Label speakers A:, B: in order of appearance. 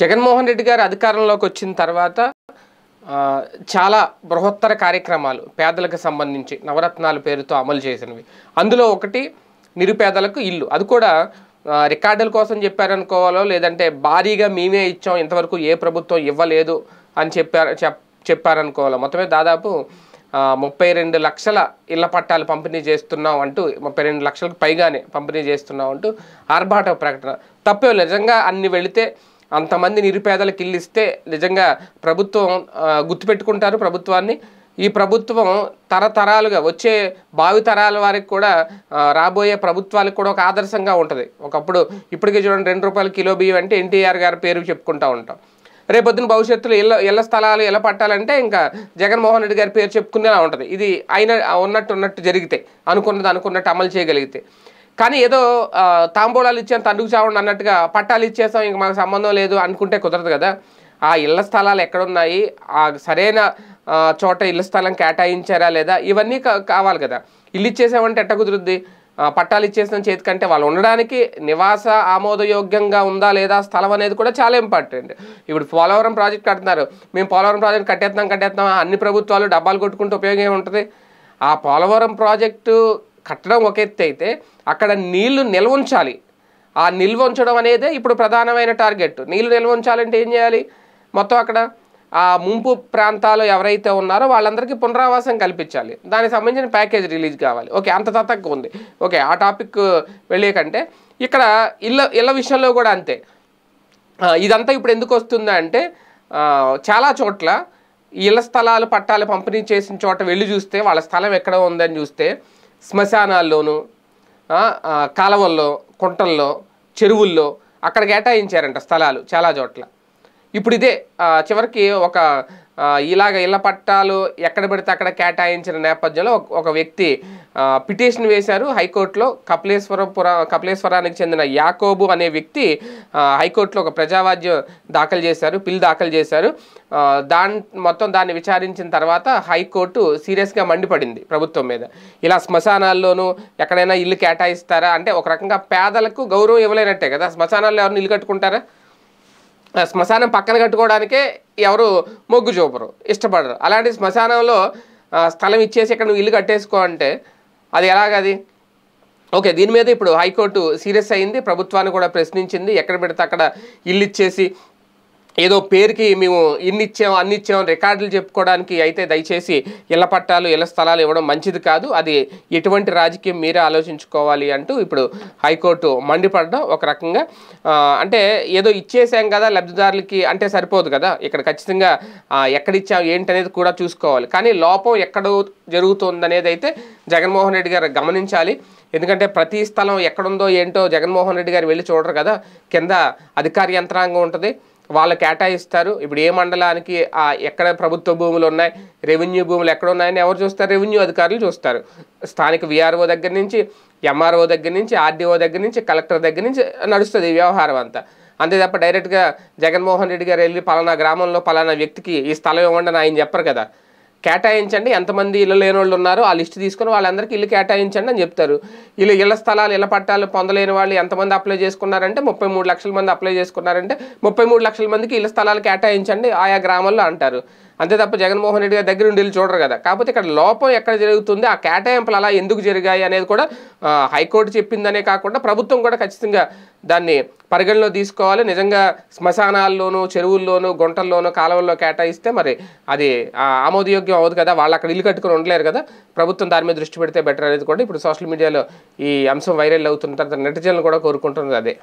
A: జగన్మోహన్ రెడ్డి గారు అధికారంలోకి వచ్చిన తర్వాత చాలా బృహత్తర కార్యక్రమాలు పేదలకు సంబంధించి నవరత్నాల పేరుతో అమలు చేసినవి అందులో ఒకటి నిరుపేదలకు ఇల్లు అది కూడా రికార్డుల కోసం చెప్పారనుకోవాలో లేదంటే భారీగా మేమే ఇచ్చాం ఇంతవరకు ఏ ప్రభుత్వం ఇవ్వలేదు అని చెప్పారు చెప్పారనుకోవాలో మొత్తమే దాదాపు ముప్పై రెండు లక్షల ఇళ్ల పట్టాలు పంపిణీ చేస్తున్నాం అంటూ ముప్పై రెండు లక్షలకు పైగానే పంపిణీ చేస్తున్నాం అంటూ ఆర్భాట ప్రకటన తప్పే నిజంగా అన్ని వెళితే అంతమంది నిరుపేదలకు ఇల్లు ఇస్తే నిజంగా ప్రభుత్వం గుర్తుపెట్టుకుంటారు ప్రభుత్వాన్ని ఈ ప్రభుత్వం తరతరాలుగా వచ్చే భావితరాల వారికి కూడా రాబోయే ప్రభుత్వాలకు కూడా ఒక ఆదర్శంగా ఉంటుంది ఒకప్పుడు ఇప్పటికే చూడండి రెండు రూపాయల కిలో బియ్యం అంటే ఎన్టీఆర్ గారి పేరు చెప్పుకుంటూ ఉంటాం రేపొద్దున భవిష్యత్తులో ఇళ్ళ ఇళ్ళ స్థలాలు ఎలా పట్టాలంటే ఇంకా జగన్మోహన్ రెడ్డి గారి పేరు చెప్పుకునేలా ఉంటుంది ఇది అయిన ఉన్నట్టు ఉన్నట్టు జరిగితే అనుకున్నది అనుకున్నట్టు అమలు చేయగలిగితే కానీ ఏదో తాంబూలాలు ఇచ్చాను తండ్రికి చావండి అన్నట్టుగా పట్టాలు ఇచ్చేస్తాం ఇంక మాకు సంబంధం లేదు అనుకుంటే కుదరదు కదా ఆ ఇళ్ల స్థలాలు ఎక్కడున్నాయి ఆ సరైన చోట ఇళ్ల స్థలం కేటాయించారా లేదా ఇవన్నీ కావాలి కదా ఇల్లు ఇచ్చేసామంటే ఎట్ట కుదురుద్ది పట్టాలు ఇచ్చేసిన చేతి కంటే వాళ్ళు ఉండడానికి నివాస ఆమోదయోగ్యంగా ఉందా లేదా స్థలం అనేది కూడా చాలా ఇంపార్టెంట్ ఇప్పుడు పోలవరం ప్రాజెక్ట్ కడుతున్నారు మేము పోలవరం ప్రాజెక్ట్ కట్టేస్తాం కట్టేస్తాం అన్ని ప్రభుత్వాలు డబ్బాలు కొట్టుకుంటూ ఉపయోగం ఉంటుంది ఆ పోలవరం ప్రాజెక్టు కట్టడం ఒక ఎత్తు అయితే అక్కడ నీళ్లు నిల్వ ఉంచాలి ఆ నిల్వ ఉంచడం అనేది ఇప్పుడు ప్రధానమైన టార్గెట్ నీళ్లు నిల్వ ఉంచాలంటే ఏం చేయాలి మొత్తం అక్కడ ఆ ముంపు ప్రాంతాలు ఎవరైతే ఉన్నారో వాళ్ళందరికీ పునరావాసం కల్పించాలి దానికి సంబంధించిన ప్యాకేజ్ రిలీజ్ కావాలి ఓకే అంత తక్కువ ఉంది ఓకే ఆ టాపిక్ వెళ్ళే కంటే ఇక్కడ ఇళ్ళ ఇళ్ళ విషయంలో కూడా అంతే ఇదంతా ఇప్పుడు ఎందుకు వస్తుందా అంటే చాలా చోట్ల ఇళ్ళ స్థలాలు పట్టాలు పంపిణీ చేసిన చోట వెళ్ళి చూస్తే వాళ్ళ స్థలం ఎక్కడ ఉందని చూస్తే శ్మశానాల్లోనూ కాలవల్లో కుంటల్లో చెరువుల్లో అక్కడ కేటాయించారంట స్థలాలు చాలా చోట్ల ఇప్పుడు ఇదే చివరికి ఒక ఇలాగ ఇళ్ల పట్టాలు ఎక్కడ పడితే అక్కడ కేటాయించిన నేపథ్యంలో ఒక వ్యక్తి పిటిషన్ వేశారు హైకోర్టులో కపిలేశ్వరపుర కపిలేశ్వరానికి చెందిన యాకోబు అనే వ్యక్తి హైకోర్టులో ఒక ప్రజావాద్యం దాఖలు చేశారు పిల్ దాఖలు చేశారు దాని మొత్తం దాన్ని విచారించిన తర్వాత హైకోర్టు సీరియస్గా మండిపడింది ప్రభుత్వం మీద ఇలా శ్మశానాల్లోనూ ఎక్కడైనా ఇల్లు కేటాయిస్తారా అంటే ఒక రకంగా పేదలకు గౌరవం ఇవ్వలేనట్టే కదా శ్మశానాల్లో ఎవరిని ఇల్లు కట్టుకుంటారా శ్మశానం పక్కన కట్టుకోవడానికే ఎవరు మొగ్గు చూపరు ఇష్టపడరు అలాంటి శ్మశానంలో స్థలం ఇచ్చేసి ఇక్కడ నువ్వు ఇల్లు కట్టేసుకో అంటే అది ఎలాగది ఓకే దీని మీద ఇప్పుడు హైకోర్టు సీరియస్ అయింది ప్రభుత్వాన్ని కూడా ప్రశ్నించింది ఎక్కడ పెడితే అక్కడ ఇల్లు ఇచ్చేసి ఏదో పేరుకి మేము ఇన్ని ఇచ్చాం అన్ని ఇచ్చాం రికార్డులు చెప్పుకోవడానికి అయితే దయచేసి ఇళ్ల పట్టాలు ఇళ్ల స్థలాలు ఇవ్వడం మంచిది కాదు అది ఎటువంటి రాజకీయం మీరే ఆలోచించుకోవాలి అంటూ ఇప్పుడు హైకోర్టు మండిపడడం ఒక రకంగా అంటే ఏదో ఇచ్చేసాం కదా లబ్ధిదారులకి అంటే సరిపోదు కదా ఇక్కడ ఖచ్చితంగా ఎక్కడిచ్చాం ఏంటనేది కూడా చూసుకోవాలి కానీ లోపం ఎక్కడ జరుగుతుందనేది అయితే జగన్మోహన్ రెడ్డి గారు గమనించాలి ఎందుకంటే ప్రతి స్థలం ఎక్కడుందో ఏంటో జగన్మోహన్ రెడ్డి గారు వెళ్ళి చూడరు కదా కింద అధికార యంత్రాంగం ఉంటుంది వాళ్ళు కేటాయిస్తారు ఇప్పుడు ఏ మండలానికి ఎక్కడ ప్రభుత్వ భూములు ఉన్నాయి రెవెన్యూ భూములు ఎక్కడ ఉన్నాయని ఎవరు చూస్తారు రెవెన్యూ అధికారులు చూస్తారు స్థానిక విఆర్ఓ దగ్గర నుంచి ఎంఆర్ఓ దగ్గర నుంచి ఆర్డీఓ దగ్గర నుంచి కలెక్టర్ దగ్గర నుంచి నడుస్తుంది ఈ వ్యవహారం అంతా అంతే తప్ప డైరెక్ట్గా జగన్మోహన్ రెడ్డి గారు వెళ్ళి పలానా గ్రామంలో పలానా వ్యక్తికి ఈ స్థలం ఇవ్వండి అని ఆయన చెప్పరు కదా కేటాయించండి ఎంతమంది ఇళ్ళు లేని వాళ్ళు ఉన్నారో ఆ లిస్ట్ తీసుకుని వాళ్ళందరికీ ఇల్లు కేటాయించండి అని చెప్తారు ఇల్లు ఇళ్ల స్థలాలు ఇళ్ళ పట్టాలు పొందలేని వాళ్ళు ఎంతమంది అప్లై చేసుకున్నారంటే ముప్పై లక్షల మంది అప్లై చేసుకున్నారంటే ముప్పై లక్షల మందికి ఇళ్ళ స్థలాలు కేటాయించండి ఆయా గ్రామాల్లో అంటారు అంతే తప్ప జగన్మోహన్ రెడ్డి గారి దగ్గర ఉండి చూడరు కదా కాకపోతే ఇక్కడ లోపం ఎక్కడ జరుగుతుంది ఆ కేటాయింపులు అలా ఎందుకు జరిగాయి అనేది కూడా హైకోర్టు చెప్పిందనే కాకుండా ప్రభుత్వం కూడా ఖచ్చితంగా దాన్ని పరిగణలో తీసుకోవాలి నిజంగా శ్మశానాల్లోనూ చెరువుల్లోనూ గుంటల్లోనూ కాలువల్లో కేటాయిస్తే మరి అది ఆమోదయోగ్యం అవ్వదు కదా వాళ్ళు అక్కడ ఇల్లు కట్టుకుని ఉండలేరు కదా ప్రభుత్వం దాని మీద దృష్టి పెడితే బెటర్ అనేది కూడా ఇప్పుడు సోషల్ మీడియాలో ఈ అంశం వైరల్ అవుతున్న తర్వాత నెటిజన్లు కూడా కోరుకుంటున్నది అదే